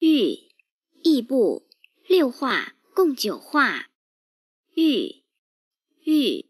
玉，亦部，六画，共九画。玉，玉。